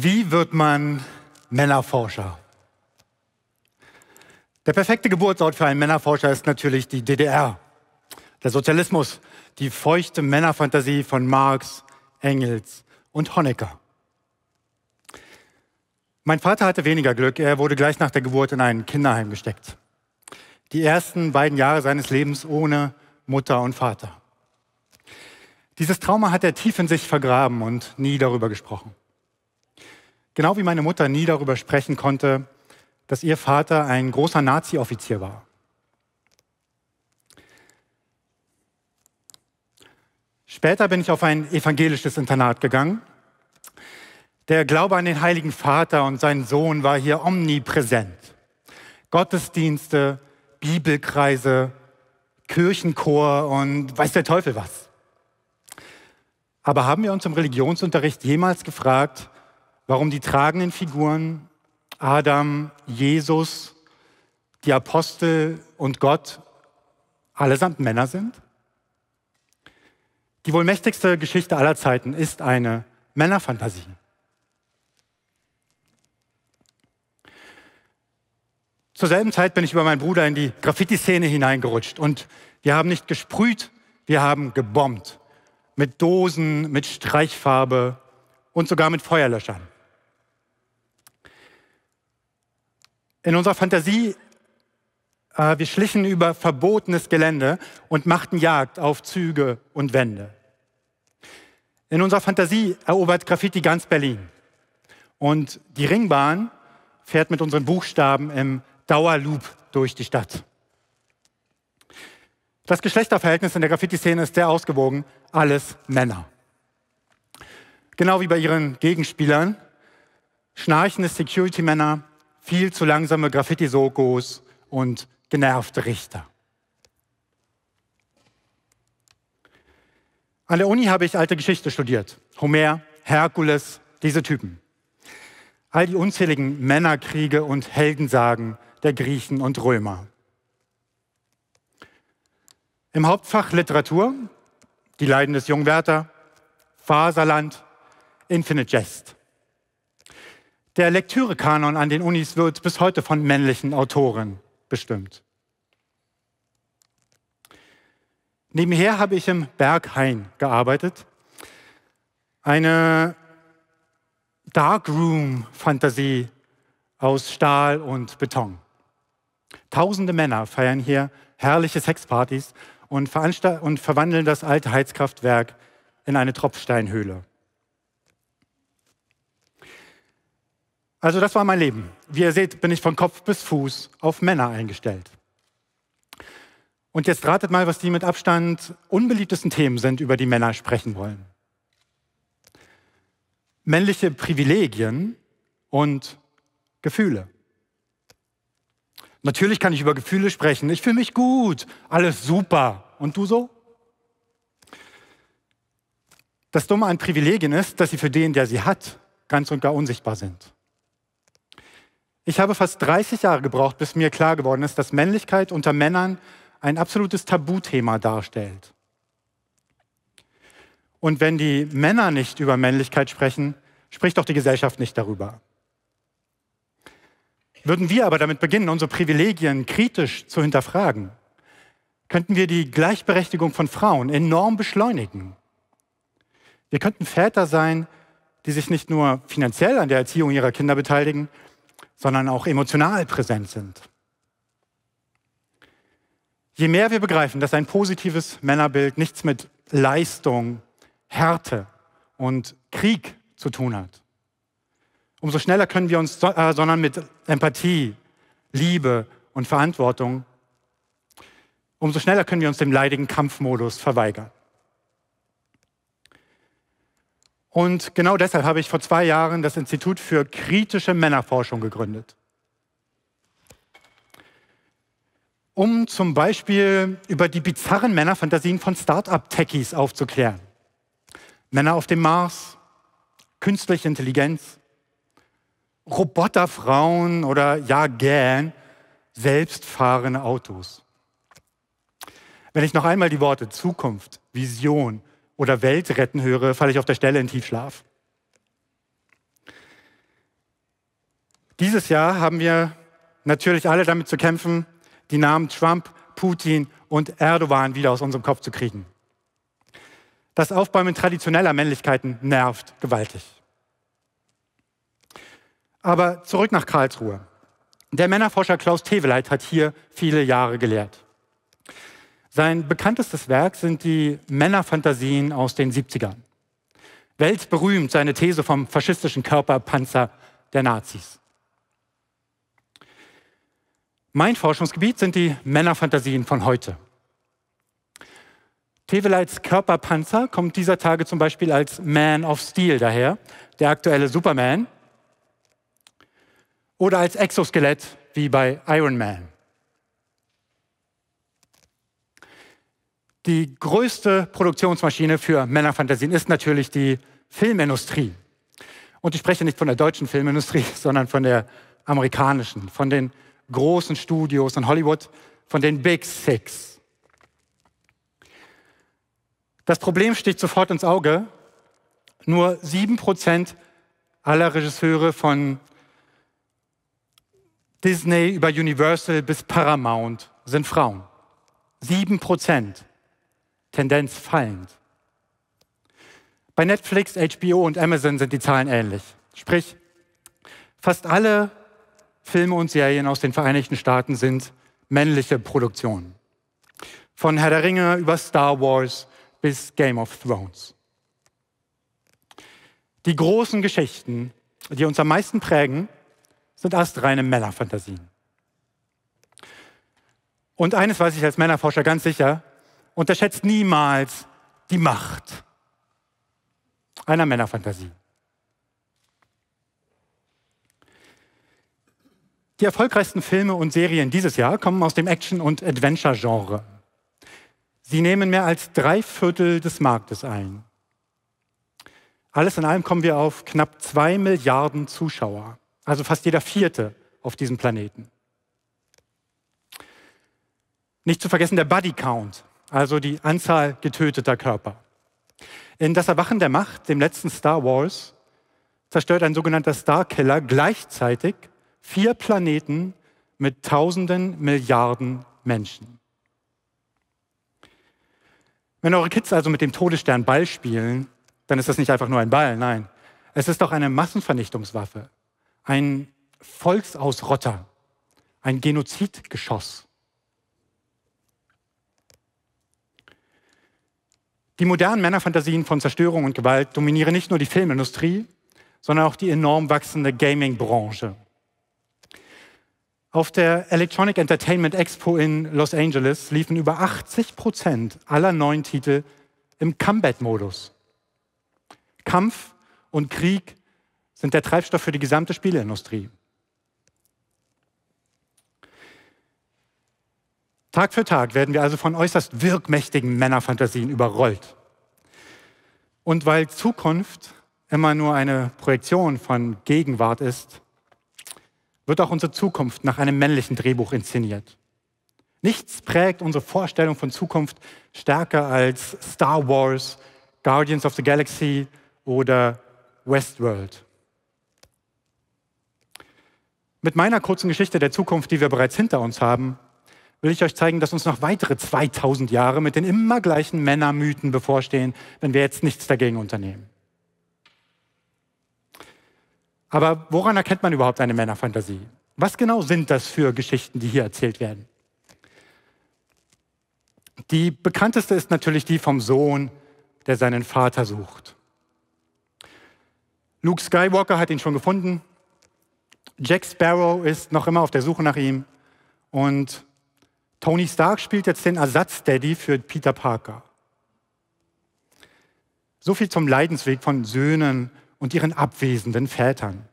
Wie wird man Männerforscher? Der perfekte Geburtsort für einen Männerforscher ist natürlich die DDR. Der Sozialismus, die feuchte Männerfantasie von Marx, Engels und Honecker. Mein Vater hatte weniger Glück. Er wurde gleich nach der Geburt in ein Kinderheim gesteckt. Die ersten beiden Jahre seines Lebens ohne Mutter und Vater. Dieses Trauma hat er tief in sich vergraben und nie darüber gesprochen. Genau wie meine Mutter nie darüber sprechen konnte, dass ihr Vater ein großer Nazi-Offizier war. Später bin ich auf ein evangelisches Internat gegangen. Der Glaube an den Heiligen Vater und seinen Sohn war hier omnipräsent. Gottesdienste, Bibelkreise, Kirchenchor und weiß der Teufel was. Aber haben wir uns im Religionsunterricht jemals gefragt, warum die tragenden Figuren Adam, Jesus, die Apostel und Gott allesamt Männer sind? Die wohl mächtigste Geschichte aller Zeiten ist eine Männerfantasie. Zur selben Zeit bin ich über meinen Bruder in die Graffiti-Szene hineingerutscht und wir haben nicht gesprüht, wir haben gebombt. Mit Dosen, mit Streichfarbe und sogar mit Feuerlöschern. in unserer Fantasie, äh, wir schlichen über verbotenes Gelände und machten Jagd auf Züge und Wände. In unserer Fantasie erobert Graffiti ganz Berlin. Und die Ringbahn fährt mit unseren Buchstaben im Dauerloop durch die Stadt. Das Geschlechterverhältnis in der Graffiti-Szene ist sehr ausgewogen, alles Männer. Genau wie bei ihren Gegenspielern. Schnarchende Security-Männer, viel zu langsame Graffiti-Sokos und genervte Richter. An der Uni habe ich alte Geschichte studiert. Homer, Herkules, diese Typen. All die unzähligen Männerkriege und Heldensagen der Griechen und Römer. Im Hauptfach Literatur, die Leiden des Jungen Faserland, Infinite Jest. Der Lektürekanon an den Unis wird bis heute von männlichen Autoren bestimmt. Nebenher habe ich im Berghain gearbeitet. Eine Darkroom-Fantasie aus Stahl und Beton. Tausende Männer feiern hier herrliche Sexpartys und, und verwandeln das alte Heizkraftwerk in eine Tropfsteinhöhle. Also das war mein Leben. Wie ihr seht, bin ich von Kopf bis Fuß auf Männer eingestellt. Und jetzt ratet mal, was die mit Abstand unbeliebtesten Themen sind, über die Männer sprechen wollen. Männliche Privilegien und Gefühle. Natürlich kann ich über Gefühle sprechen. Ich fühle mich gut, alles super. Und du so? Das Dumme an Privilegien ist, dass sie für den, der sie hat, ganz und gar unsichtbar sind. Ich habe fast 30 Jahre gebraucht, bis mir klar geworden ist, dass Männlichkeit unter Männern ein absolutes Tabuthema darstellt. Und wenn die Männer nicht über Männlichkeit sprechen, spricht auch die Gesellschaft nicht darüber. Würden wir aber damit beginnen, unsere Privilegien kritisch zu hinterfragen, könnten wir die Gleichberechtigung von Frauen enorm beschleunigen. Wir könnten Väter sein, die sich nicht nur finanziell an der Erziehung ihrer Kinder beteiligen, sondern auch emotional präsent sind. Je mehr wir begreifen, dass ein positives Männerbild nichts mit Leistung, Härte und Krieg zu tun hat, umso schneller können wir uns, äh, sondern mit Empathie, Liebe und Verantwortung, umso schneller können wir uns dem leidigen Kampfmodus verweigern. Und genau deshalb habe ich vor zwei Jahren das Institut für kritische Männerforschung gegründet. Um zum Beispiel über die bizarren Männerfantasien von Start-up-Techies aufzuklären. Männer auf dem Mars, künstliche Intelligenz, Roboterfrauen oder ja gern selbstfahrende Autos. Wenn ich noch einmal die Worte Zukunft, Vision, oder Welt retten höre, falle ich auf der Stelle in Tiefschlaf. Dieses Jahr haben wir natürlich alle damit zu kämpfen, die Namen Trump, Putin und Erdogan wieder aus unserem Kopf zu kriegen. Das Aufbäumen traditioneller Männlichkeiten nervt gewaltig. Aber zurück nach Karlsruhe. Der Männerforscher Klaus Teweleit hat hier viele Jahre gelehrt. Sein bekanntestes Werk sind die Männerfantasien aus den 70ern. Weltberühmt seine These vom faschistischen Körperpanzer der Nazis. Mein Forschungsgebiet sind die Männerfantasien von heute. Teveleits Körperpanzer kommt dieser Tage zum Beispiel als Man of Steel daher, der aktuelle Superman, oder als Exoskelett wie bei Iron Man. die größte Produktionsmaschine für Männerfantasien ist natürlich die Filmindustrie. Und ich spreche nicht von der deutschen Filmindustrie, sondern von der amerikanischen, von den großen Studios in Hollywood, von den Big Six. Das Problem sticht sofort ins Auge. Nur 7% aller Regisseure von Disney über Universal bis Paramount sind Frauen. 7%. Tendenz fallend. Bei Netflix, HBO und Amazon sind die Zahlen ähnlich. Sprich, fast alle Filme und Serien aus den Vereinigten Staaten sind männliche Produktionen. Von Herr der Ringe über Star Wars bis Game of Thrones. Die großen Geschichten, die uns am meisten prägen, sind astreine Männerfantasien. Und eines weiß ich als Männerforscher ganz sicher, Unterschätzt niemals die Macht einer Männerfantasie. Die erfolgreichsten Filme und Serien dieses Jahr kommen aus dem Action- und Adventure-Genre. Sie nehmen mehr als drei Viertel des Marktes ein. Alles in allem kommen wir auf knapp zwei Milliarden Zuschauer, also fast jeder vierte auf diesem Planeten. Nicht zu vergessen der Buddy Count, also die Anzahl getöteter Körper. In Das Erwachen der Macht, dem letzten Star Wars, zerstört ein sogenannter Starkiller gleichzeitig vier Planeten mit tausenden Milliarden Menschen. Wenn eure Kids also mit dem Todesstern Ball spielen, dann ist das nicht einfach nur ein Ball, nein. Es ist doch eine Massenvernichtungswaffe, ein Volksausrotter, ein Genozidgeschoss. Die modernen Männerfantasien von Zerstörung und Gewalt dominieren nicht nur die Filmindustrie, sondern auch die enorm wachsende Gaming-Branche. Auf der Electronic Entertainment Expo in Los Angeles liefen über 80 Prozent aller neuen Titel im Combat-Modus. Kampf und Krieg sind der Treibstoff für die gesamte Spieleindustrie. Tag für Tag werden wir also von äußerst wirkmächtigen Männerfantasien überrollt. Und weil Zukunft immer nur eine Projektion von Gegenwart ist, wird auch unsere Zukunft nach einem männlichen Drehbuch inszeniert. Nichts prägt unsere Vorstellung von Zukunft stärker als Star Wars, Guardians of the Galaxy oder Westworld. Mit meiner kurzen Geschichte der Zukunft, die wir bereits hinter uns haben, will ich euch zeigen, dass uns noch weitere 2000 Jahre mit den immer gleichen Männermythen bevorstehen, wenn wir jetzt nichts dagegen unternehmen. Aber woran erkennt man überhaupt eine Männerfantasie? Was genau sind das für Geschichten, die hier erzählt werden? Die bekannteste ist natürlich die vom Sohn, der seinen Vater sucht. Luke Skywalker hat ihn schon gefunden. Jack Sparrow ist noch immer auf der Suche nach ihm. Und Tony Stark spielt jetzt den Ersatz-Daddy für Peter Parker. So viel zum Leidensweg von Söhnen und ihren abwesenden Vätern.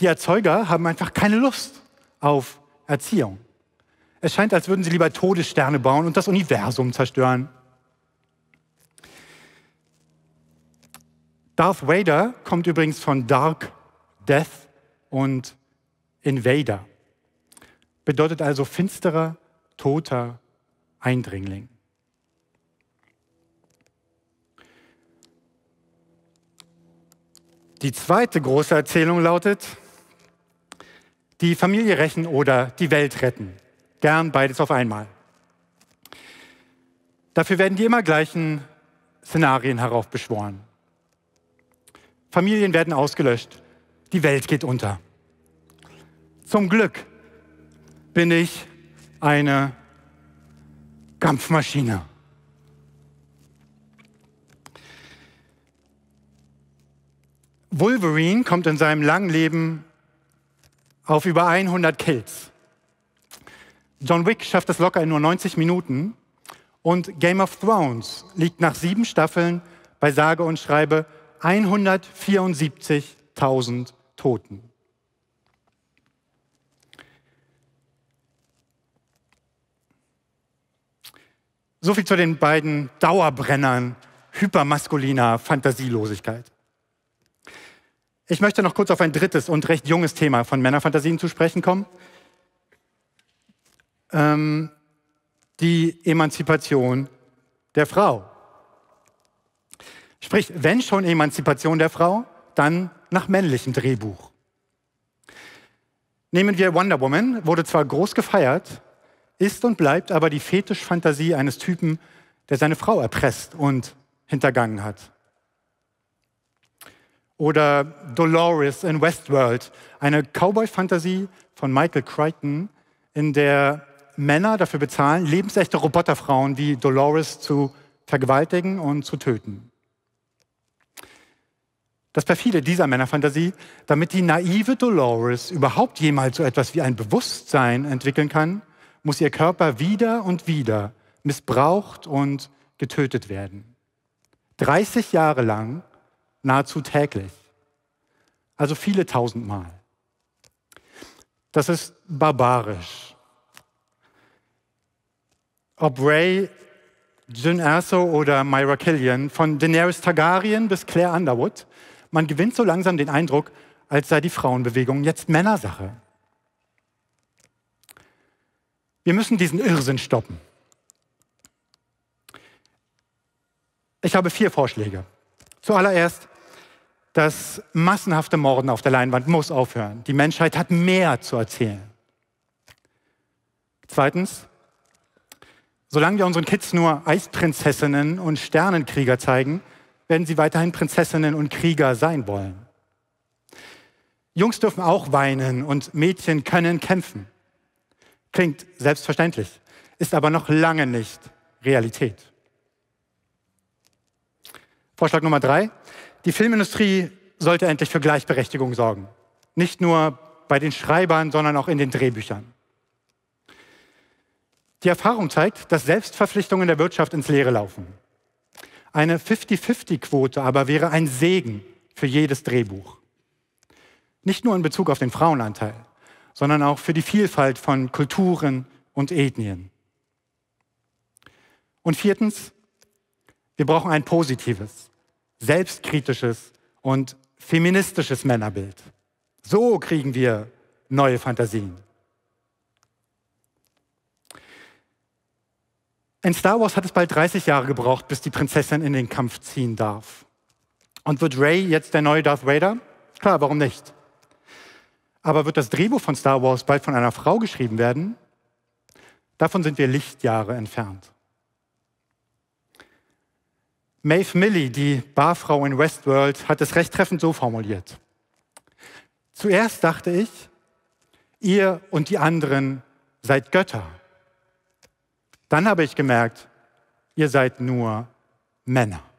Die Erzeuger haben einfach keine Lust auf Erziehung. Es scheint, als würden sie lieber Todessterne bauen und das Universum zerstören. Darth Vader kommt übrigens von Dark Death und Invader bedeutet also finsterer, toter Eindringling. Die zweite große Erzählung lautet, die Familie rächen oder die Welt retten. Gern beides auf einmal. Dafür werden die immer gleichen Szenarien heraufbeschworen. Familien werden ausgelöscht, die Welt geht unter. Zum Glück bin ich eine Kampfmaschine. Wolverine kommt in seinem langen Leben auf über 100 Kills. John Wick schafft es locker in nur 90 Minuten. Und Game of Thrones liegt nach sieben Staffeln bei sage und schreibe 174.000 Toten. So viel zu den beiden Dauerbrennern hypermaskuliner Fantasielosigkeit. Ich möchte noch kurz auf ein drittes und recht junges Thema von Männerfantasien zu sprechen kommen. Ähm, die Emanzipation der Frau. Sprich, wenn schon Emanzipation der Frau, dann nach männlichem Drehbuch. Nehmen wir Wonder Woman, wurde zwar groß gefeiert, ist und bleibt aber die Fetischfantasie eines Typen, der seine Frau erpresst und hintergangen hat. Oder Dolores in Westworld, eine Cowboy-Fantasie von Michael Crichton, in der Männer dafür bezahlen, lebensechte Roboterfrauen wie Dolores zu vergewaltigen und zu töten. Das perfide dieser Männerfantasie, damit die naive Dolores überhaupt jemals so etwas wie ein Bewusstsein entwickeln kann, muss ihr Körper wieder und wieder missbraucht und getötet werden. 30 Jahre lang, nahezu täglich. Also viele tausendmal. Das ist barbarisch. Ob Ray, Jyn Erso oder Myra Killian, von Daenerys Targaryen bis Claire Underwood, man gewinnt so langsam den Eindruck, als sei die Frauenbewegung jetzt Männersache. Wir müssen diesen Irrsinn stoppen. Ich habe vier Vorschläge. Zuallererst, das massenhafte Morden auf der Leinwand muss aufhören. Die Menschheit hat mehr zu erzählen. Zweitens, solange wir unseren Kids nur Eisprinzessinnen und Sternenkrieger zeigen, werden sie weiterhin Prinzessinnen und Krieger sein wollen. Jungs dürfen auch weinen und Mädchen können kämpfen. Klingt selbstverständlich, ist aber noch lange nicht Realität. Vorschlag Nummer drei. Die Filmindustrie sollte endlich für Gleichberechtigung sorgen. Nicht nur bei den Schreibern, sondern auch in den Drehbüchern. Die Erfahrung zeigt, dass Selbstverpflichtungen der Wirtschaft ins Leere laufen. Eine 50-50-Quote aber wäre ein Segen für jedes Drehbuch. Nicht nur in Bezug auf den Frauenanteil, sondern auch für die Vielfalt von Kulturen und Ethnien. Und viertens, wir brauchen ein positives, selbstkritisches und feministisches Männerbild. So kriegen wir neue Fantasien. In Star Wars hat es bald 30 Jahre gebraucht, bis die Prinzessin in den Kampf ziehen darf. Und wird Ray jetzt der neue Darth Vader? Klar, warum nicht? Aber wird das Drehbuch von Star Wars bald von einer Frau geschrieben werden? Davon sind wir Lichtjahre entfernt. Maeve Millie, die Barfrau in Westworld, hat es recht treffend so formuliert. Zuerst dachte ich, ihr und die anderen seid Götter. Dann habe ich gemerkt, ihr seid nur Männer.